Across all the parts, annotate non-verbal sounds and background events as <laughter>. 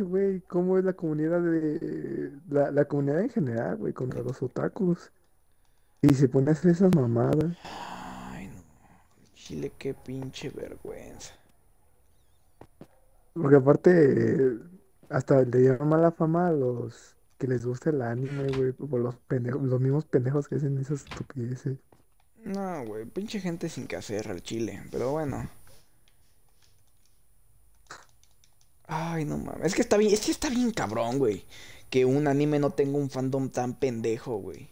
güey, cómo es la comunidad de. La, comunidad en general, güey, contra los otakus. Y se pone a hacer esas mamadas. Ay, no. Chile, qué pinche vergüenza. Porque aparte, hasta le dieron mala fama a los que les gusta el anime, güey, por los pendejos, los mismos pendejos que hacen esas estupideces. No, güey, pinche gente sin que hacer al chile, pero bueno. Ay, no mames. Es que está bien, es que está bien cabrón, güey. Que un anime no tenga un fandom tan pendejo, güey.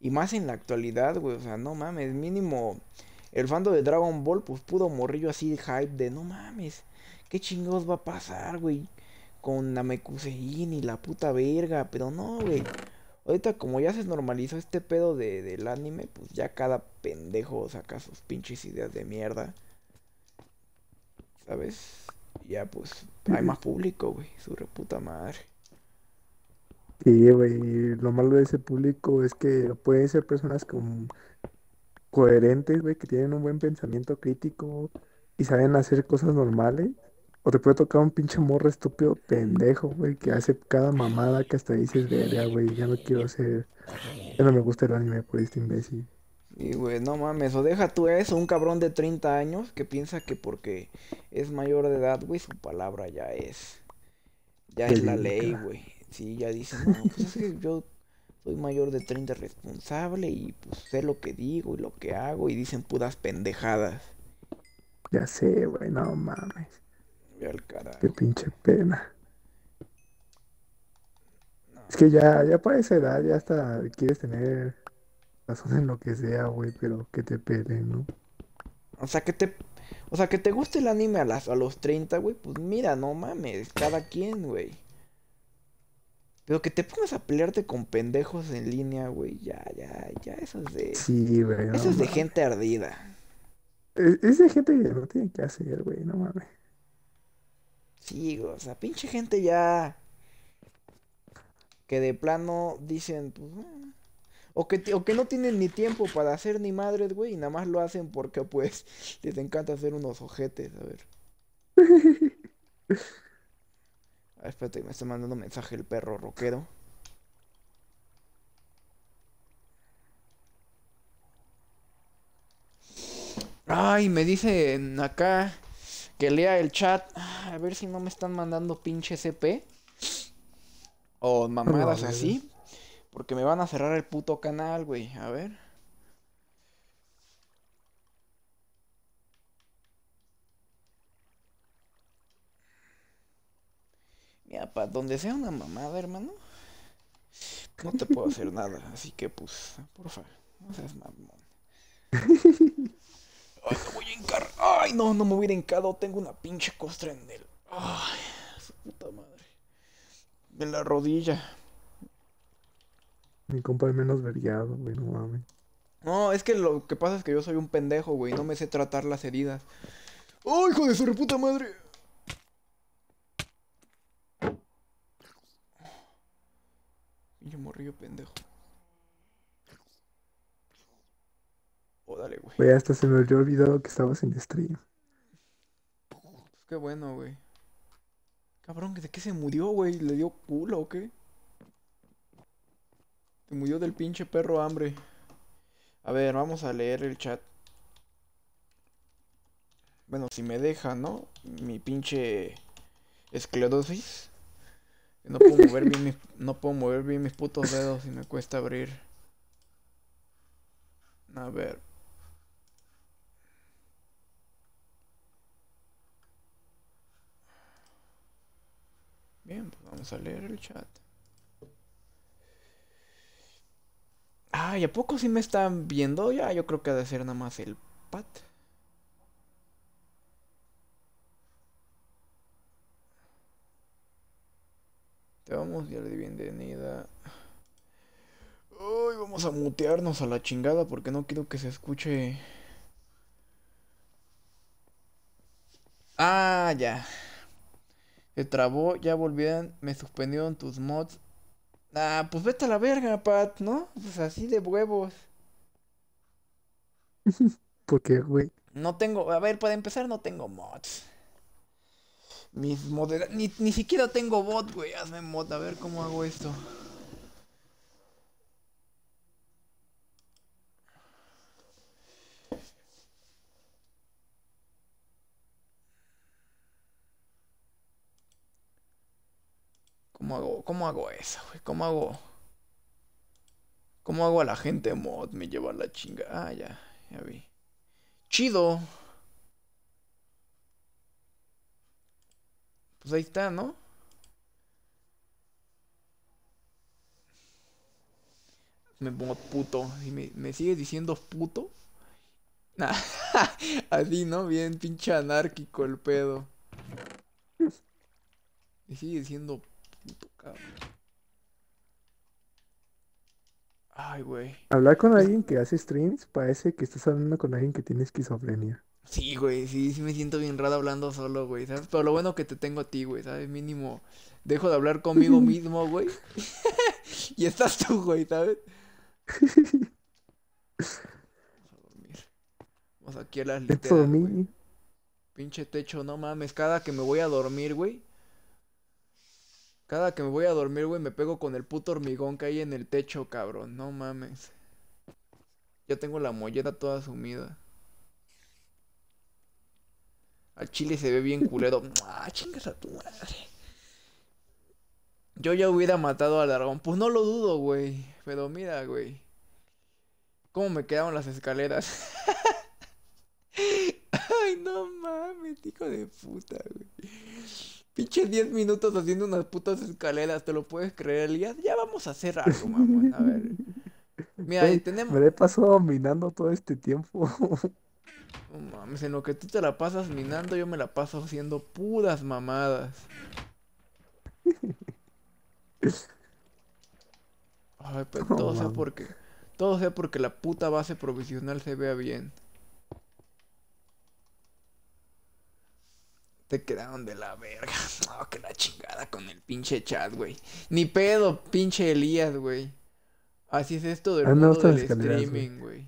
Y más en la actualidad, güey. O sea, no mames. Mínimo, el fandom de Dragon Ball, pues pudo morrillo así de hype de no mames. ¿Qué chingados va a pasar, güey? Con Namekusein y la puta verga. Pero no, güey. Ahorita, como ya se normalizó este pedo de, del anime, pues ya cada pendejo saca sus pinches ideas de mierda. ¿Sabes? ya pues hay más público, güey, su reputa madre. Sí, güey, lo malo de ese público es que pueden ser personas como coherentes, güey, que tienen un buen pensamiento crítico y saben hacer cosas normales. O te puede tocar un pinche morro estúpido pendejo, güey, que hace cada mamada que hasta dices, de, güey, ya no quiero hacer. ya no me gusta el anime por este imbécil. Y güey, no mames, o deja tú eso, un cabrón de 30 años que piensa que porque es mayor de edad, güey, su palabra ya es. Ya es la ley, güey. Sí, ya dice, no, pues es que yo soy mayor de 30 responsable y pues sé lo que digo y lo que hago y dicen putas pendejadas. Ya sé, güey, no mames. el carajo. Qué pinche pena. Es que ya, ya para esa edad, ya hasta quieres tener razón en lo que sea, güey, pero que te peleen, ¿no? O sea, que te o sea, que te guste el anime a, las, a los 30, güey, pues mira, no mames, cada quien, güey. Pero que te pongas a pelearte con pendejos en línea, güey, ya, ya, ya, eso es de... Sí, güey. No eso es de gente ardida. E, es, de gente que lo tiene que hacer, güey, no mames. Sí, o sea, pinche gente ya... Que de plano dicen, pues, mm, o que, no tienen ni tiempo para hacer ni madres, güey, y nada más lo hacen porque, pues, <laughs> les encanta hacer unos ojetes, a ver. <laughs> Ah, espérate, me está mandando un mensaje el perro roquero. Ay, me dicen acá que lea el chat. A ver si no me están mandando pinche CP. O mamadas así. Porque me van a cerrar el puto canal, güey. A ver. Mira, para donde sea una mamada, hermano. No te puedo hacer nada, así que pues, porfa, no seas mamón. Ay, me voy a hincar. Ay, no, no me hubiera encado, Tengo una pinche costra en el. Ay, su puta madre. En la rodilla. Mi compa es menos vergueado, güey, no mames. No, es que lo que pasa es que yo soy un pendejo, güey. No me sé tratar las heridas. ¡Oh, hijo de su reputa madre! Yo yo pendejo. Oh, dale, güey. Güey, hasta se me olvidó que estabas en estrella. Pues qué bueno, güey. Cabrón, ¿de qué se murió, güey? ¿Le dio culo o qué? Te murió del pinche perro hambre. A ver, vamos a leer el chat. Bueno, si me deja, ¿no? Mi pinche esclerosis. No puedo <laughs> mover bien mis, no puedo mover mis putos dedos y me cuesta abrir. A ver. Bien, pues vamos a leer el chat. Ay, ¿a poco sí me están viendo? Ya, yo creo que ha de ser nada más el pat. Te vamos, a dar bienvenida. Uy, vamos a mutearnos a la chingada porque no quiero que se escuche. Ah, ya. Se trabó, ya volvían me suspendieron tus mods Ah, pues vete a la verga, Pat, ¿no? Pues así de huevos. <laughs> ¿Por qué, güey? No tengo, a ver, para empezar no tengo mods. Mis modera... ni, ni siquiera tengo bot, güey. Hazme mod, a ver cómo hago esto. ¿cómo hago eso, güey? ¿Cómo hago? ¿Cómo hago a la gente mod? Me lleva la chinga. Ah, ya, ya vi. Chido. Pues ahí está, ¿no? Me pongo puto. ¿Y me, me sigues diciendo puto? <laughs> Así, ¿no? Bien pinche anárquico el pedo. Me sigue diciendo Ay, güey. Hablar con alguien que hace streams parece que estás hablando con alguien que tiene esquizofrenia. Sí, güey, sí, sí me siento bien raro hablando solo, güey, Pero lo bueno que te tengo a ti, güey, ¿sabes? Mínimo, dejo de hablar conmigo <laughs> mismo, güey. <laughs> y estás tú, güey, ¿sabes? <laughs> Vamos a dormir. Vamos aquí a las literas, Pinche techo, no mames. Cada que me voy a dormir, güey, cada que me voy a dormir, güey, me pego con el puto hormigón que hay en el techo, cabrón. No mames. Ya tengo la molleta toda sumida. Al chile se ve bien culero. <laughs> ¡Ah, chingas a tu madre! Yo ya hubiera matado al dragón. Pues no lo dudo, güey. Pero mira, güey. ¿Cómo me quedaron las escaleras? <laughs> Ay, no mames, hijo de puta, güey. Pinche 10 minutos haciendo unas putas escaleras, ¿te lo puedes creer, Elías? Ya vamos a hacer algo, mamón. A ver. Mira, tenemos. Me he pasado minando todo este tiempo. <laughs> No mames, en lo que tú te la pasas minando, yo me la paso haciendo pudas mamadas. Ay, pero pues todo sea porque. Todo sea porque la puta base provisional se vea bien. Te quedaron de la verga. <laughs> No, que la chingada con el pinche chat, güey. Ni pedo, pinche Elías, güey. Así es esto del, mundo del streaming, güey.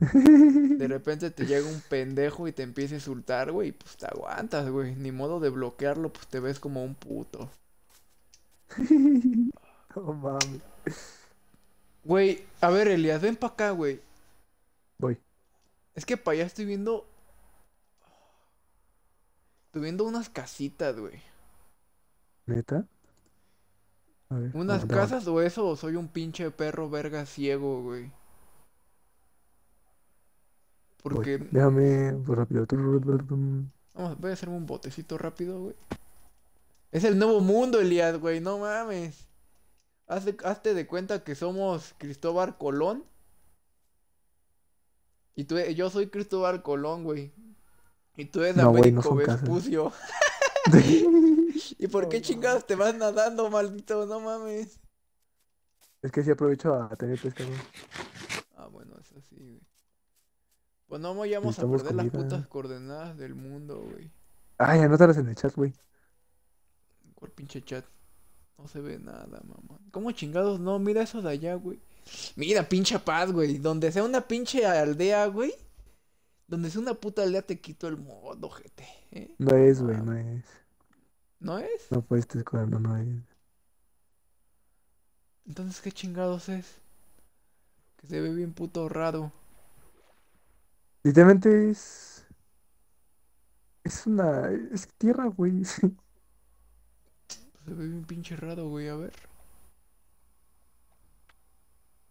De repente te llega un pendejo y te empieza a insultar, güey. Pues te aguantas, güey. Ni modo de bloquearlo, pues te ves como un puto. <laughs> oh, mami. Güey, a ver, Elias, ven pa' acá, güey. Voy. Es que pa' allá estoy viendo viendo unas casitas, güey. ¿Neta? unas casas o eso, o soy un pinche perro verga ciego, güey. Porque. Voy, déjame rápido. Vamos, voy a hacerme un botecito rápido, güey. Es el nuevo mundo, Elias, güey, no mames. Hazte, hazte de cuenta que somos Cristóbal Colón. Y tú, yo soy Cristóbal Colón, güey. Y tú eres no, Américo wey, <laughs> ¿Y por qué chingados te vas nadando, maldito? No mames. Es que sí aprovecho a tener pescado. Ah, bueno, es así. güey. Pues no vayamos a perder las putas coordenadas del mundo, güey. Ay, anótalas en el chat, güey. Por pinche chat? No se ve nada, mamá. ¿Cómo chingados? No, mira eso de allá, güey. Mira, pinche paz, güey. Donde sea una pinche aldea, güey. Donde es una puta aldea te quito el modo, gente. ¿eh? No es, güey, ah. no es. ¿No es? No puedes escuchando, no es. Entonces, ¿qué chingados es? Que se ve bien puto raro. Literalmente es. Es una. Es tierra, güey. <laughs> Pues se ve bien pinche raro, güey, a ver.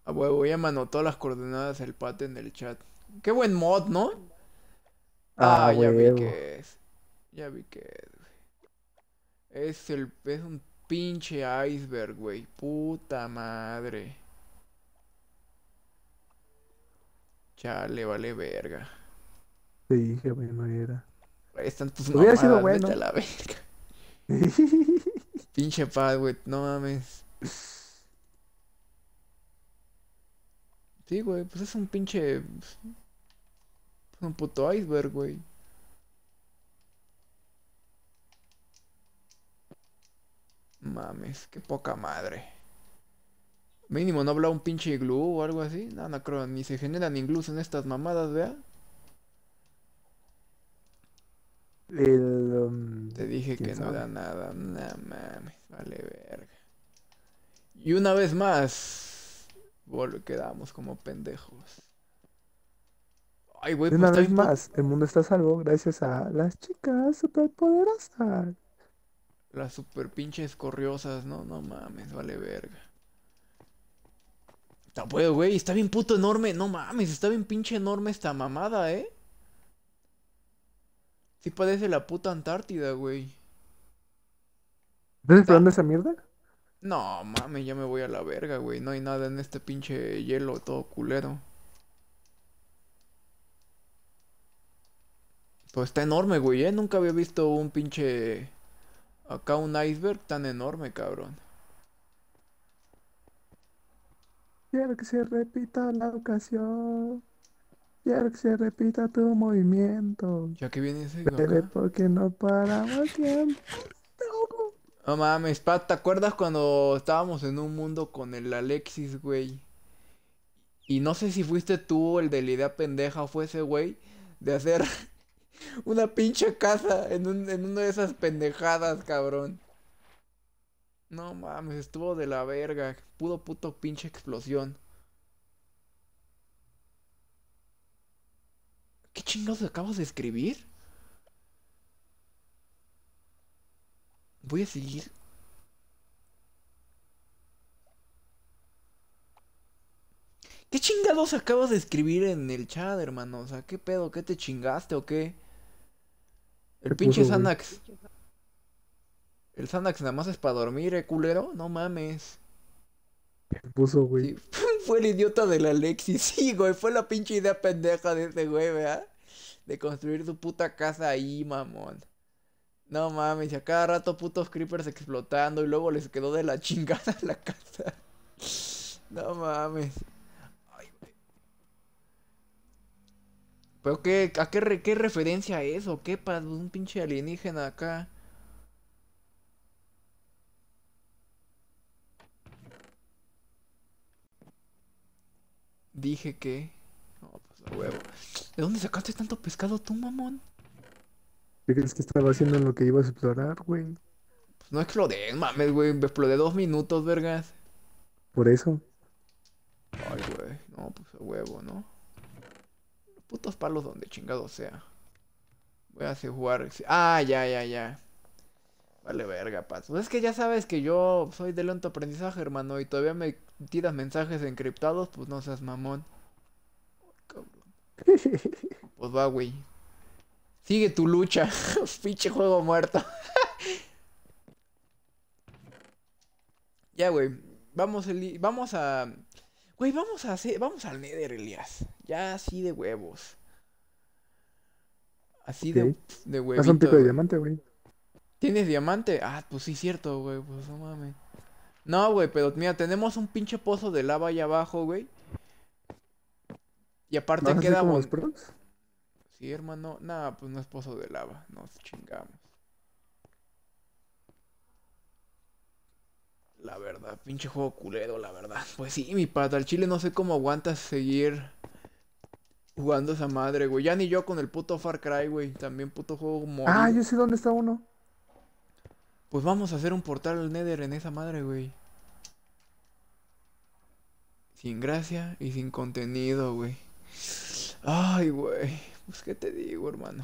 Ah, güey, ya a anotó las coordenadas del pate en el chat. Qué buen mod, ¿no? Ah, ah ya vi que es. Ya vi que es, Es, el, es un pinche iceberg, güey. Puta madre. Chale, vale verga. Sí, dije, güey, no era. están tus Hubiera a la verga. <laughs> pinche pad, güey, no mames. Sí, güey, pues es un pinche. Pues, un puto iceberg, güey. Mames, qué poca madre. Mínimo no habla un pinche glue o algo así. No, no creo, ni se generan incluso en estas mamadas, vea. Te um, dije que no da nada, no mames, vale verga. Y una vez más, quedamos como pendejos. Ay, güey, pues Una vez más, el mundo está salvo gracias a las chicas superpoderosas. Las super pinches corriosas, no, no mames, vale verga. Está bueno, güey, está bien puto enorme, no mames, está bien pinche enorme esta mamada, ¿eh? Sí parece la puta Antártida, güey. ¿Estás esperando esa mierda? No, mami, ya me voy a la verga, güey. No hay nada en este pinche hielo todo culero. Pues está enorme, güey, ¿eh? Nunca había visto un pinche... Acá un iceberg tan enorme, cabrón. Quiero que se repita la ocasión. Quiero que se repita tu movimiento. Ya que viene ese... porque no paramos tiempo. No mames, Pat, ¿te acuerdas cuando estábamos en un mundo con el Alexis, güey? Y no sé si fuiste tú el de la idea pendeja o fue ese güey de hacer <laughs> una pinche casa en, en una de esas pendejadas, cabrón. No mames, estuvo de la verga. Pudo puto pinche explosión. ¿Qué chingados acabas de escribir? Voy a seguir. ¿Qué chingados acabas de escribir en el chat, hermano? O sea, ¿qué pedo? ¿Qué te chingaste o qué? El pinche Sanax. El Sanax nada más es para dormir, eh, culero. No mames. ¿Qué puso, güey? <laughs> fue el idiota del Alexis. <laughs> Sí, güey. Fue la pinche idea pendeja de ese güey, ¿verdad? De construir su puta casa ahí, mamón. No mames, y a cada rato putos creepers explotando y luego les quedó de la chingada <laughs> la casa. No mames. Ay, güey. Pero qué, ¿a qué, qué referencia es o qué para un pinche alienígena acá? Dije que... No, pues a huevo. ¿De dónde sacaste tanto pescado tú, mamón? ¿Qué crees que estaba haciendo en lo que ibas a explorar, güey? Pues no explodé, mames, güey. Me explodé dos minutos, vergas. Por eso. Ay, güey. No, pues a huevo, ¿no? Putos palos donde chingado sea. Voy a hacer jugar. Ah, ya, ya, ya. Vale, verga, paso es que ya sabes que yo soy de lento aprendizaje, hermano. Y todavía me tiras mensajes encriptados, pues no seas mamón. cabrón. <laughs> Pues va, güey. Sigue tu lucha. <laughs> Pinche juego muerto. <laughs> ya, güey. Vamos, vamos a... Güey, vamos a hacer... Vamos al Nether, Elias. Ya así de huevos. Así de, de huevito. un pico de diamante, güey. ¿Tienes diamante? Ah, pues sí, cierto, güey. Pues no mames. No, güey, pero mira, tenemos un pinche pozo de lava allá abajo, güey. Y aparte quedamos... Como Sí, hermano. Nah, pues no es pozo de lava. Nos chingamos. La verdad, pinche juego culero, la verdad. Pues sí, mi pata, al chile no sé cómo aguanta seguir jugando esa madre, güey. Ya ni yo con el puto Far Cry, güey. También puto juego móvil. Ah, yo sé dónde está uno. Pues vamos a hacer un portal al Nether en esa madre, güey. Sin gracia y sin contenido, güey. Ay, güey. Pues, qué te digo, hermano.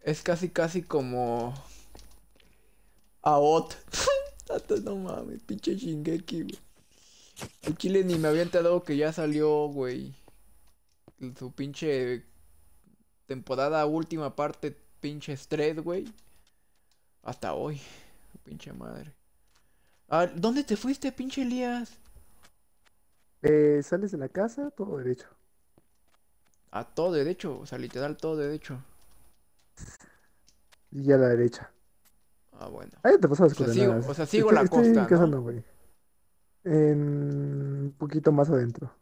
Es casi, casi como... AOT. <laughs> no mames, pinche Shingeki, güey. El chile ni me había enterado que ya salió, güey. Su pinche temporada última parte, pinche estrés, güey. Hasta hoy, pinche madre. ¿A ah, ¿Dónde te fuiste, pinche Elías? Eh, sales de la casa, todo derecho. A todo derecho, o sea, literal todo derecho. Y a la derecha. Ah, bueno. Ahí te pasas o, sea, sigo, o sea, sigo la costa. en un poquito más adentro.